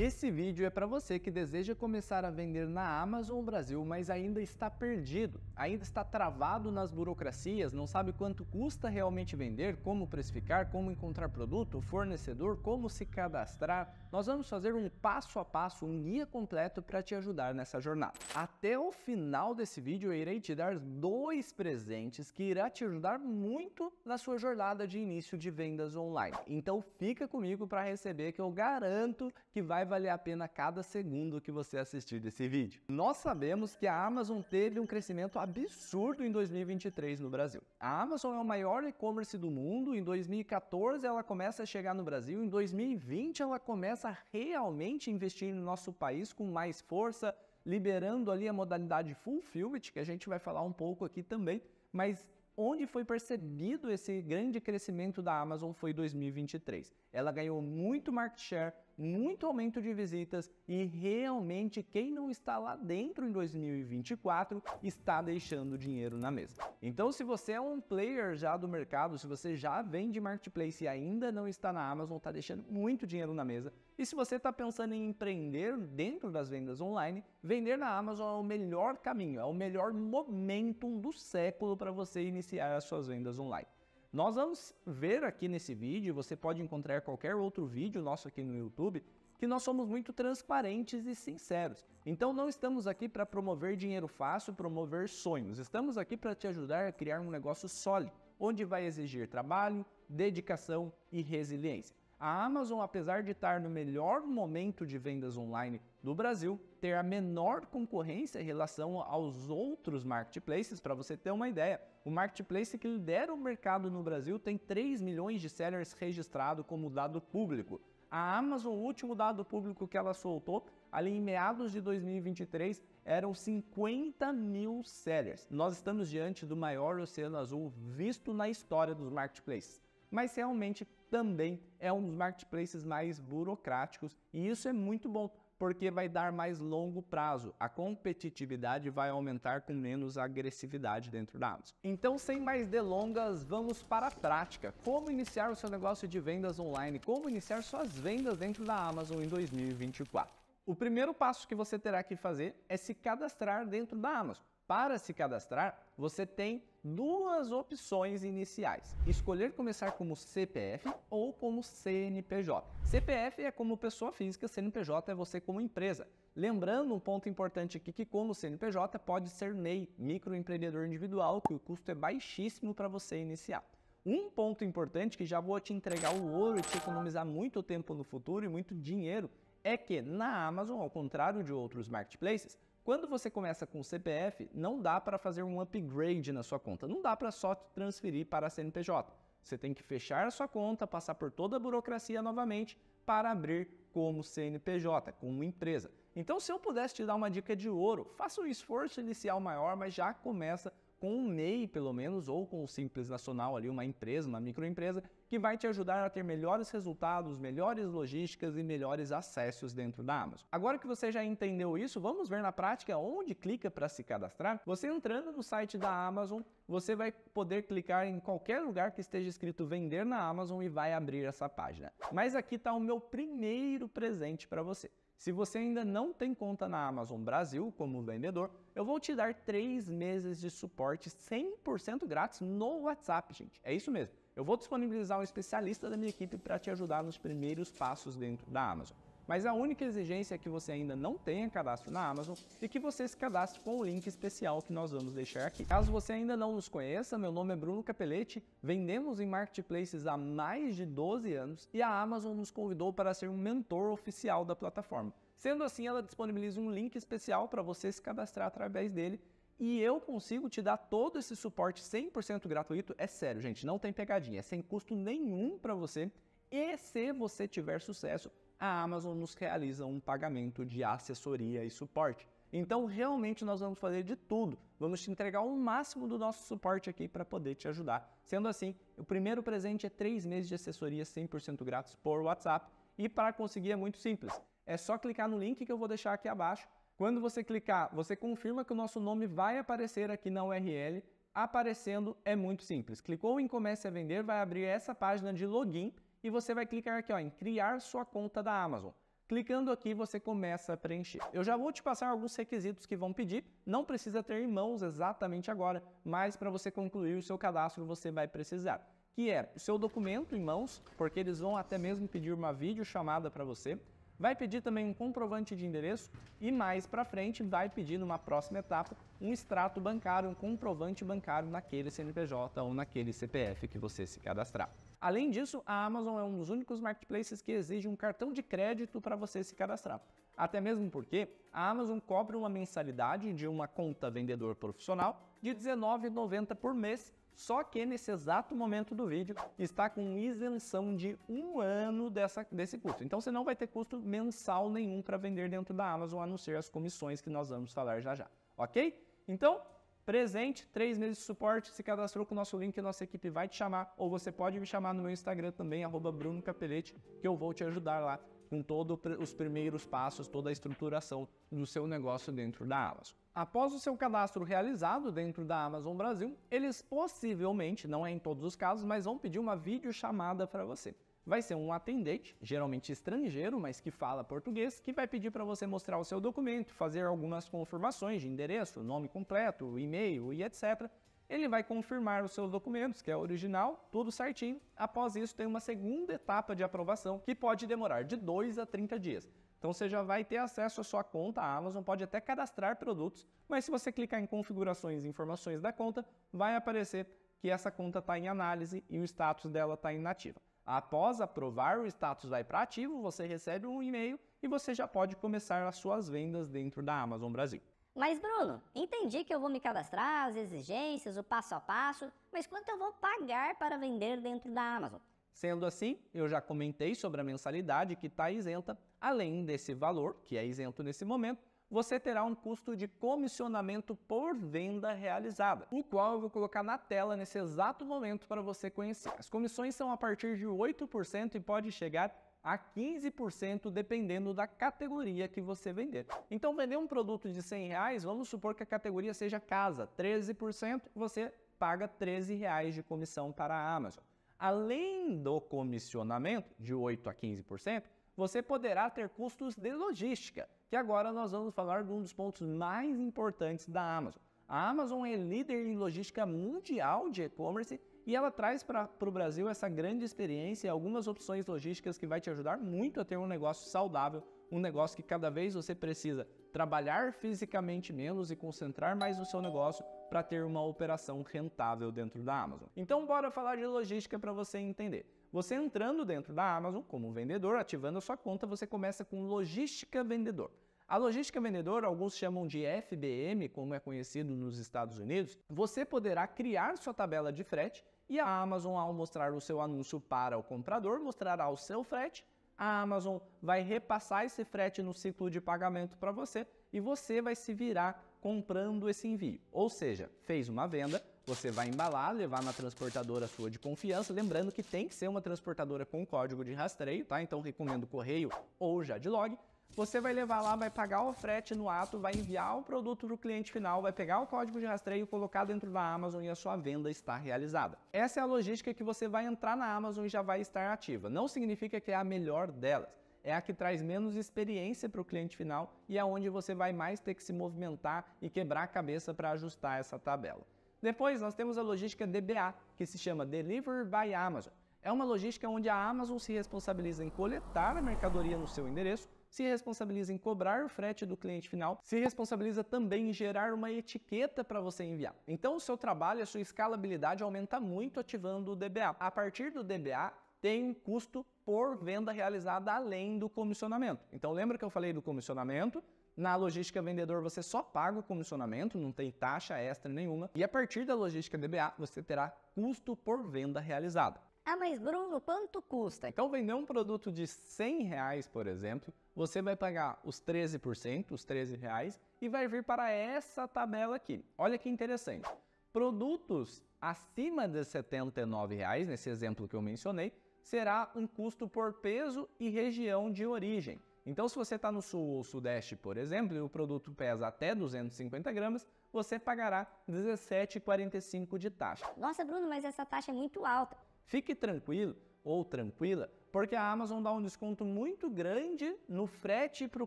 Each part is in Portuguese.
Esse vídeo é para você que deseja começar a vender na Amazon Brasil, mas ainda está perdido, ainda está travado nas burocracias, não sabe quanto custa realmente vender, como precificar, como encontrar produto, fornecedor, como se cadastrar. Nós vamos fazer um passo a passo, um guia completo para te ajudar nessa jornada. Até o final desse vídeo eu irei te dar dois presentes que irá te ajudar muito na sua jornada de início de vendas online. Então fica comigo para receber que eu garanto que vai valer a pena cada segundo que você assistir desse vídeo. Nós sabemos que a Amazon teve um crescimento absurdo em 2023 no Brasil. A Amazon é o maior e-commerce do mundo, em 2014 ela começa a chegar no Brasil, em 2020 ela começa a realmente investir no nosso país com mais força, liberando ali a modalidade Fulfillment, que a gente vai falar um pouco aqui também, mas onde foi percebido esse grande crescimento da Amazon foi 2023. Ela ganhou muito market share, muito aumento de visitas e realmente quem não está lá dentro em 2024 está deixando dinheiro na mesa. Então, se você é um player já do mercado, se você já vende marketplace e ainda não está na Amazon, está deixando muito dinheiro na mesa. E se você está pensando em empreender dentro das vendas online, vender na Amazon é o melhor caminho, é o melhor momentum do século para você iniciar as suas vendas online. Nós vamos ver aqui nesse vídeo, você pode encontrar qualquer outro vídeo nosso aqui no YouTube, que nós somos muito transparentes e sinceros. Então não estamos aqui para promover dinheiro fácil, promover sonhos. Estamos aqui para te ajudar a criar um negócio sólido, onde vai exigir trabalho, dedicação e resiliência. A Amazon, apesar de estar no melhor momento de vendas online do Brasil, ter a menor concorrência em relação aos outros marketplaces. Para você ter uma ideia, o marketplace que lidera o mercado no Brasil tem 3 milhões de sellers registrados como dado público. A Amazon, o último dado público que ela soltou, ali em meados de 2023, eram 50 mil sellers. Nós estamos diante do maior oceano azul visto na história dos marketplaces. Mas realmente também é um dos marketplaces mais burocráticos e isso é muito bom porque vai dar mais longo prazo. A competitividade vai aumentar com menos agressividade dentro da Amazon. Então, sem mais delongas, vamos para a prática. Como iniciar o seu negócio de vendas online? Como iniciar suas vendas dentro da Amazon em 2024? O primeiro passo que você terá que fazer é se cadastrar dentro da Amazon. Para se cadastrar, você tem duas opções iniciais: escolher começar como CPF ou como CNPJ. CPF é como pessoa física, CNPJ é você como empresa. Lembrando um ponto importante aqui que como CNPJ pode ser MEI, microempreendedor individual, que o custo é baixíssimo para você iniciar. Um ponto importante que já vou te entregar o ouro e te economizar muito tempo no futuro e muito dinheiro é que na Amazon, ao contrário de outros marketplaces, quando você começa com o CPF, não dá para fazer um upgrade na sua conta, não dá para só transferir para a CNPJ. Você tem que fechar a sua conta, passar por toda a burocracia novamente para abrir como CNPJ, como empresa. Então, se eu pudesse te dar uma dica de ouro, faça um esforço inicial maior, mas já começa com o MEI, pelo menos, ou com o Simples Nacional ali, uma empresa, uma microempresa, que vai te ajudar a ter melhores resultados, melhores logísticas e melhores acessos dentro da Amazon. Agora que você já entendeu isso, vamos ver na prática onde clica para se cadastrar. Você entrando no site da Amazon, você vai poder clicar em qualquer lugar que esteja escrito vender na Amazon e vai abrir essa página. Mas aqui está o meu primeiro presente para você. Se você ainda não tem conta na Amazon Brasil como vendedor, eu vou te dar três meses de suporte 100% grátis no WhatsApp, gente. É isso mesmo. Eu vou disponibilizar um especialista da minha equipe para te ajudar nos primeiros passos dentro da Amazon. Mas a única exigência é que você ainda não tenha cadastro na Amazon e que você se cadastre com o link especial que nós vamos deixar aqui. Caso você ainda não nos conheça, meu nome é Bruno Capelletti, vendemos em marketplaces há mais de 12 anos e a Amazon nos convidou para ser um mentor oficial da plataforma. Sendo assim, ela disponibiliza um link especial para você se cadastrar através dele e eu consigo te dar todo esse suporte 100% gratuito. É sério, gente, não tem pegadinha, é sem custo nenhum para você. E se você tiver sucesso, a Amazon nos realiza um pagamento de assessoria e suporte. Então, realmente, nós vamos fazer de tudo. Vamos te entregar o máximo do nosso suporte aqui para poder te ajudar. Sendo assim, o primeiro presente é três meses de assessoria 100% grátis por WhatsApp. E para conseguir é muito simples. É só clicar no link que eu vou deixar aqui abaixo. Quando você clicar, você confirma que o nosso nome vai aparecer aqui na URL. Aparecendo é muito simples. Clicou em Comece a Vender, vai abrir essa página de login e você vai clicar aqui ó, em criar sua conta da Amazon. Clicando aqui, você começa a preencher. Eu já vou te passar alguns requisitos que vão pedir. Não precisa ter em mãos exatamente agora, mas para você concluir o seu cadastro, você vai precisar. Que é o seu documento em mãos, porque eles vão até mesmo pedir uma videochamada para você. Vai pedir também um comprovante de endereço e mais para frente vai pedir numa próxima etapa um extrato bancário, um comprovante bancário naquele CNPJ ou naquele CPF que você se cadastrar. Além disso, a Amazon é um dos únicos marketplaces que exige um cartão de crédito para você se cadastrar. Até mesmo porque a Amazon cobra uma mensalidade de uma conta vendedor profissional de R$19,90 por mês, só que nesse exato momento do vídeo está com isenção de um ano dessa, desse custo. Então você não vai ter custo mensal nenhum para vender dentro da Amazon, a não ser as comissões que nós vamos falar já já, ok? Então, presente, três meses de suporte, se cadastrou com o nosso link, a nossa equipe vai te chamar, ou você pode me chamar no meu Instagram também, arroba Bruno Capelete, que eu vou te ajudar lá com todos os primeiros passos, toda a estruturação do seu negócio dentro da Amazon. Após o seu cadastro realizado dentro da Amazon Brasil, eles possivelmente, não é em todos os casos, mas vão pedir uma videochamada para você vai ser um atendente, geralmente estrangeiro, mas que fala português, que vai pedir para você mostrar o seu documento, fazer algumas confirmações de endereço, nome completo, e-mail e etc. Ele vai confirmar os seus documentos, que é original, tudo certinho. Após isso, tem uma segunda etapa de aprovação que pode demorar de 2 a 30 dias. Então você já vai ter acesso à sua conta a Amazon, pode até cadastrar produtos, mas se você clicar em configurações e informações da conta, vai aparecer que essa conta está em análise e o status dela está inativa. Após aprovar, o status vai para ativo, você recebe um e-mail e você já pode começar as suas vendas dentro da Amazon Brasil. Mas Bruno, entendi que eu vou me cadastrar, as exigências, o passo a passo, mas quanto eu vou pagar para vender dentro da Amazon? Sendo assim, eu já comentei sobre a mensalidade que está isenta, além desse valor, que é isento nesse momento, você terá um custo de comissionamento por venda realizada, o qual eu vou colocar na tela nesse exato momento para você conhecer. As comissões são a partir de 8% e pode chegar a 15% dependendo da categoria que você vender. Então, vender um produto de 100 reais, vamos supor que a categoria seja casa, 13%, você paga 13 reais de comissão para a Amazon. Além do comissionamento de 8 a 15%, você poderá ter custos de logística, que agora nós vamos falar de um dos pontos mais importantes da Amazon. A Amazon é líder em logística mundial de e-commerce e ela traz para o Brasil essa grande experiência e algumas opções logísticas que vai te ajudar muito a ter um negócio saudável, um negócio que cada vez você precisa trabalhar fisicamente menos e concentrar mais no seu negócio para ter uma operação rentável dentro da Amazon. Então bora falar de logística para você entender. Você entrando dentro da Amazon como vendedor, ativando a sua conta, você começa com logística vendedor. A logística vendedor, alguns chamam de FBM, como é conhecido nos Estados Unidos, você poderá criar sua tabela de frete e a Amazon, ao mostrar o seu anúncio para o comprador, mostrará o seu frete. A Amazon vai repassar esse frete no ciclo de pagamento para você e você vai se virar comprando esse envio. Ou seja, fez uma venda, você vai embalar, levar na transportadora sua de confiança, lembrando que tem que ser uma transportadora com código de rastreio, tá? Então recomendo correio ou Jadlog. Você vai levar lá, vai pagar o frete no ato, vai enviar o produto para o cliente final, vai pegar o código de rastreio, colocar dentro da Amazon e a sua venda está realizada. Essa é a logística que você vai entrar na Amazon e já vai estar ativa. Não significa que é a melhor delas. É a que traz menos experiência para o cliente final e é onde você vai mais ter que se movimentar e quebrar a cabeça para ajustar essa tabela. Depois, nós temos a logística DBA, que se chama Delivery by Amazon. É uma logística onde a Amazon se responsabiliza em coletar a mercadoria no seu endereço, se responsabiliza em cobrar o frete do cliente final, se responsabiliza também em gerar uma etiqueta para você enviar. Então, o seu trabalho, a sua escalabilidade aumenta muito ativando o DBA. A partir do DBA, tem um custo por venda realizada além do comissionamento. Então, lembra que eu falei do comissionamento? Na logística vendedor, você só paga o comissionamento, não tem taxa extra nenhuma. E a partir da logística DBA, você terá custo por venda realizada. Ah, mas Bruno, quanto custa? Então, vender um produto de 100 reais, por exemplo, você vai pagar os 13%, os 13 reais, e vai vir para essa tabela aqui. Olha que interessante. Produtos acima de 79 reais, nesse exemplo que eu mencionei, será um custo por peso e região de origem. Então, se você está no sul ou sudeste, por exemplo, e o produto pesa até 250 gramas, você pagará 17,45 de taxa. Nossa, Bruno, mas essa taxa é muito alta. Fique tranquilo ou tranquila, porque a Amazon dá um desconto muito grande no frete para o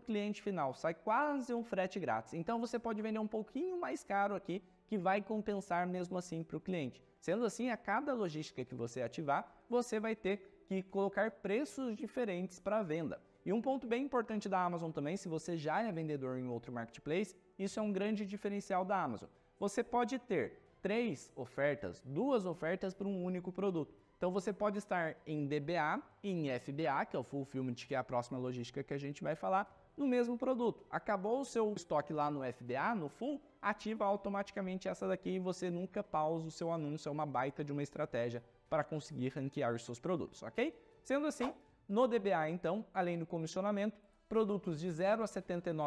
cliente final, sai quase um frete grátis. Então você pode vender um pouquinho mais caro aqui, que vai compensar mesmo assim para o cliente. Sendo assim, a cada logística que você ativar, você vai ter que colocar preços diferentes para venda. E um ponto bem importante da Amazon também, se você já é vendedor em outro marketplace, isso é um grande diferencial da Amazon. Você pode ter três ofertas, duas ofertas para um único produto. Então você pode estar em DBA e em FBA, que é o Fulfillment, que é a próxima logística que a gente vai falar, no mesmo produto. Acabou o seu estoque lá no FBA, no Full, ativa automaticamente essa daqui e você nunca pausa o seu anúncio. É uma baita de uma estratégia para conseguir ranquear os seus produtos, ok? Sendo assim, no DBA, então, além do comissionamento, produtos de 0 a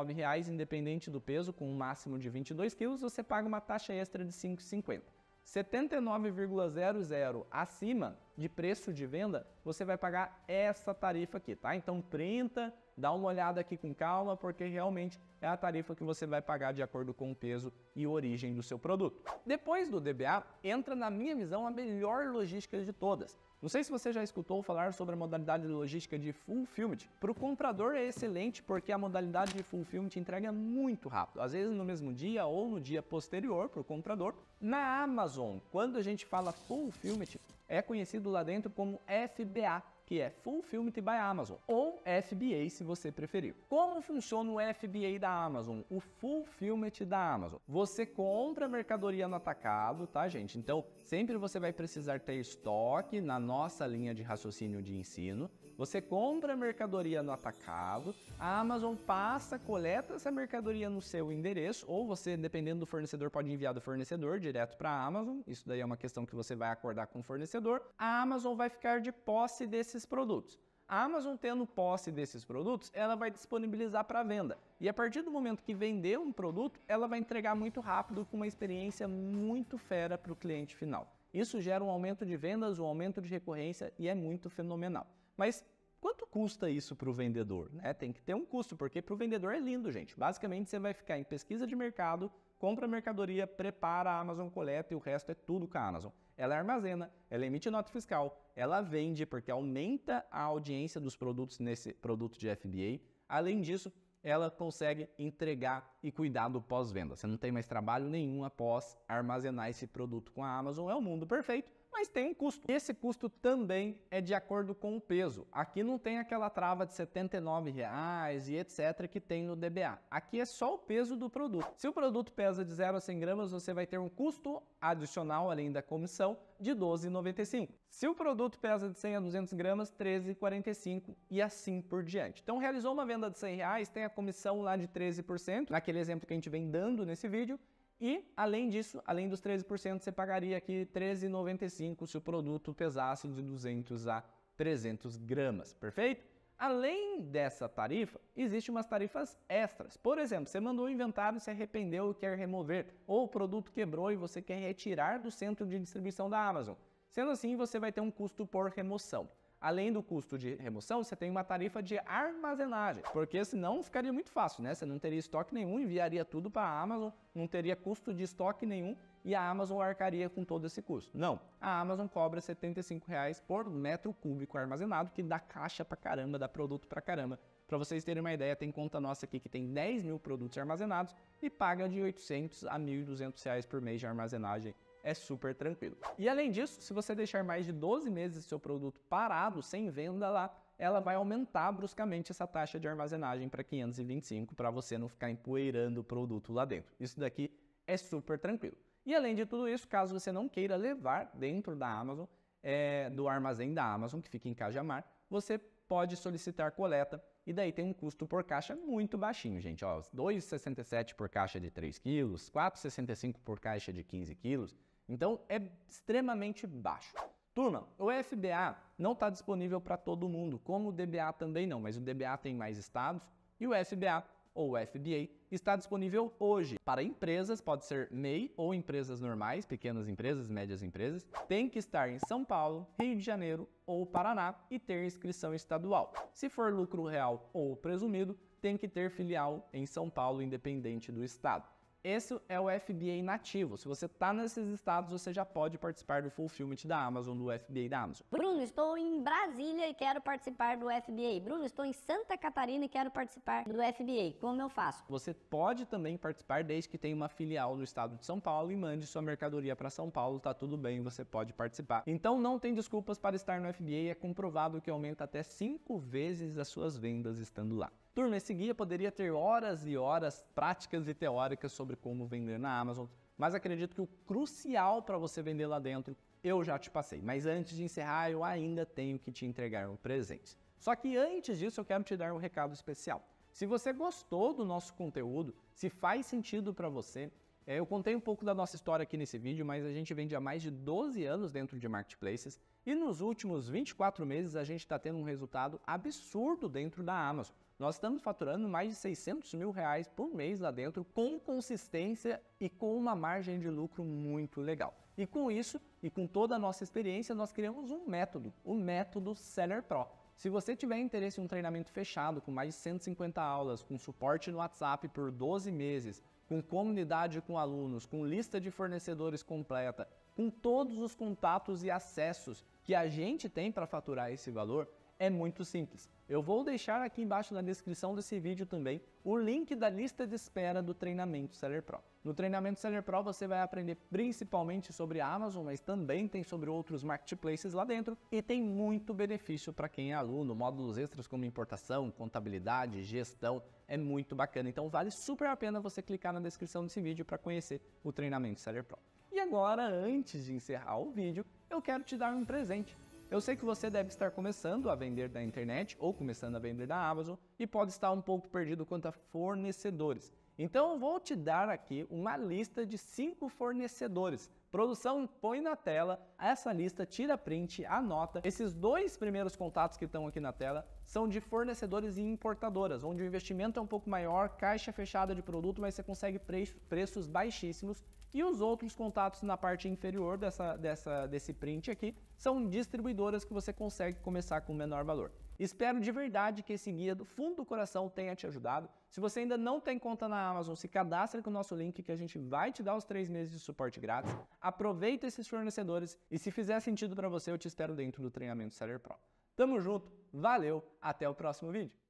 R$ reais, independente do peso, com um máximo de 22 kg, você paga uma taxa extra de 5,50. 79,00 acima de preço de venda, você vai pagar essa tarifa aqui, tá? Então printa, dá uma olhada aqui com calma, porque realmente é a tarifa que você vai pagar de acordo com o peso e origem do seu produto. Depois do DBA, entra na minha visão a melhor logística de todas. Não sei se você já escutou falar sobre a modalidade de logística de fulfillment. Para o comprador é excelente porque a modalidade de fulfillment entrega muito rápido, às vezes no mesmo dia ou no dia posterior para o comprador. Na Amazon, quando a gente fala fulfillment, é conhecido lá dentro como FBA, que é Fulfillment by Amazon, ou FBA se você preferir. Como funciona o FBA da Amazon? O Fulfillment da Amazon. Você compra mercadoria no atacado, tá, gente? Então, sempre você vai precisar ter estoque na nossa linha de raciocínio de ensino. Você compra mercadoria no atacado, a Amazon passa, coleta essa mercadoria no seu endereço, ou você, dependendo do fornecedor, pode enviar do fornecedor direto para a Amazon. Isso daí é uma questão que você vai acordar com o fornecedor. A Amazon vai ficar de posse desse desses produtos. A Amazon tendo posse desses produtos, ela vai disponibilizar para venda. E a partir do momento que vender um produto, ela vai entregar muito rápido com uma experiência muito fera para o cliente final. Isso gera um aumento de vendas, um aumento de recorrência e é muito fenomenal. Mas quanto custa isso para o vendedor? Né? Tem que ter um custo, porque para o vendedor é lindo, gente. Basicamente, você vai ficar em pesquisa de mercado, compra mercadoria, prepara a Amazon, coleta e o resto é tudo com a Amazon ela armazena, ela emite nota fiscal, ela vende, porque aumenta a audiência dos produtos nesse produto de FBA. Além disso, ela consegue entregar e cuidar do pós-venda. Você não tem mais trabalho nenhum após armazenar esse produto com a Amazon. É o mundo perfeito mas tem um custo. Esse custo também é de acordo com o peso. Aqui não tem aquela trava de R$ 79,00 e etc. que tem no DBA. Aqui é só o peso do produto. Se o produto pesa de 0 a 100 gramas, você vai ter um custo adicional, além da comissão, de R$ 12,95. Se o produto pesa de 100 a 200 gramas, R$ 13,45 e assim por diante. Então, realizou uma venda de R$ 100,00, reais, tem a comissão lá de 13%, naquele exemplo que a gente vem dando nesse vídeo, e, além disso, além dos 13%, você pagaria aqui R$13,95 se o produto pesasse de 200 a 300 gramas, perfeito? Além dessa tarifa, existem umas tarifas extras. Por exemplo, você mandou o inventário, se arrependeu e quer remover, ou o produto quebrou e você quer retirar do centro de distribuição da Amazon. Sendo assim, você vai ter um custo por remoção. Além do custo de remoção, você tem uma tarifa de armazenagem, porque senão ficaria muito fácil, né? Você não teria estoque nenhum, enviaria tudo para a Amazon, não teria custo de estoque nenhum e a Amazon arcaria com todo esse custo. Não, a Amazon cobra R$ 75 por metro cúbico armazenado, que dá caixa para caramba, dá produto para caramba. Para vocês terem uma ideia, tem conta nossa aqui que tem 10 mil produtos armazenados e paga de R$ 800 a R$ 1.200 por mês de armazenagem é super tranquilo. E além disso, se você deixar mais de 12 meses seu produto parado, sem venda lá, ela vai aumentar bruscamente essa taxa de armazenagem para 525 para você não ficar empoeirando o produto lá dentro. Isso daqui é super tranquilo. E além de tudo isso, caso você não queira levar dentro da Amazon, é, do armazém da Amazon, que fica em Cajamar, você pode solicitar coleta e daí tem um custo por caixa muito baixinho, gente. R$ 2,67 por caixa de 3 quilos, R$ 4,65 por caixa de 15 quilos. Então é extremamente baixo. Turma, o FBA não está disponível para todo mundo, como o DBA também não, mas o DBA tem mais estados e o FBA ou FBA está disponível hoje para empresas, pode ser MEI ou empresas normais, pequenas empresas, médias empresas. Tem que estar em São Paulo, Rio de Janeiro ou Paraná e ter inscrição estadual. Se for lucro real ou presumido, tem que ter filial em São Paulo, independente do estado. Esse é o FBA nativo. Se você está nesses estados, você já pode participar do Fulfillment da Amazon, do FBA da Amazon. Bruno, estou em Brasília e quero participar do FBA. Bruno, estou em Santa Catarina e quero participar do FBA. Como eu faço? Você pode também participar desde que tenha uma filial no estado de São Paulo e mande sua mercadoria para São Paulo. Tá tudo bem, você pode participar. Então não tem desculpas para estar no FBA. É comprovado que aumenta até cinco vezes as suas vendas estando lá. Turma, esse guia poderia ter horas e horas práticas e teóricas sobre como vender na Amazon, mas acredito que o crucial para você vender lá dentro eu já te passei. Mas antes de encerrar, eu ainda tenho que te entregar um presente. Só que antes disso, eu quero te dar um recado especial. Se você gostou do nosso conteúdo, se faz sentido para você, é, eu contei um pouco da nossa história aqui nesse vídeo, mas a gente vende há mais de 12 anos dentro de marketplaces e nos últimos 24 meses a gente está tendo um resultado absurdo dentro da Amazon. Nós estamos faturando mais de 600 mil reais por mês lá dentro, com consistência e com uma margem de lucro muito legal. E com isso, e com toda a nossa experiência, nós criamos um método, o método Seller Pro. Se você tiver interesse em um treinamento fechado, com mais de 150 aulas, com suporte no WhatsApp por 12 meses, com comunidade com alunos, com lista de fornecedores completa, com todos os contatos e acessos que a gente tem para faturar esse valor, é muito simples. Eu vou deixar aqui embaixo na descrição desse vídeo também o link da lista de espera do treinamento Seller Pro. No treinamento Seller Pro você vai aprender principalmente sobre Amazon, mas também tem sobre outros marketplaces lá dentro e tem muito benefício para quem é aluno, módulos extras como importação, contabilidade, gestão, é muito bacana. Então vale super a pena você clicar na descrição desse vídeo para conhecer o treinamento Seller Pro. E agora, antes de encerrar o vídeo, eu quero te dar um presente. Eu sei que você deve estar começando a vender da internet ou começando a vender da Amazon e pode estar um pouco perdido quanto a fornecedores. Então eu vou te dar aqui uma lista de cinco fornecedores. Produção, põe na tela essa lista, tira print, anota. Esses dois primeiros contatos que estão aqui na tela são de fornecedores e importadoras, onde o investimento é um pouco maior, caixa fechada de produto, mas você consegue preços baixíssimos e os outros contatos na parte inferior dessa, dessa, desse print aqui são distribuidoras que você consegue começar com menor valor. Espero de verdade que esse guia do fundo do coração tenha te ajudado. Se você ainda não tem conta na Amazon, se cadastre com o nosso link que a gente vai te dar os três meses de suporte grátis. Aproveita esses fornecedores e se fizer sentido para você, eu te espero dentro do treinamento Seller Pro. Tamo junto, valeu, até o próximo vídeo.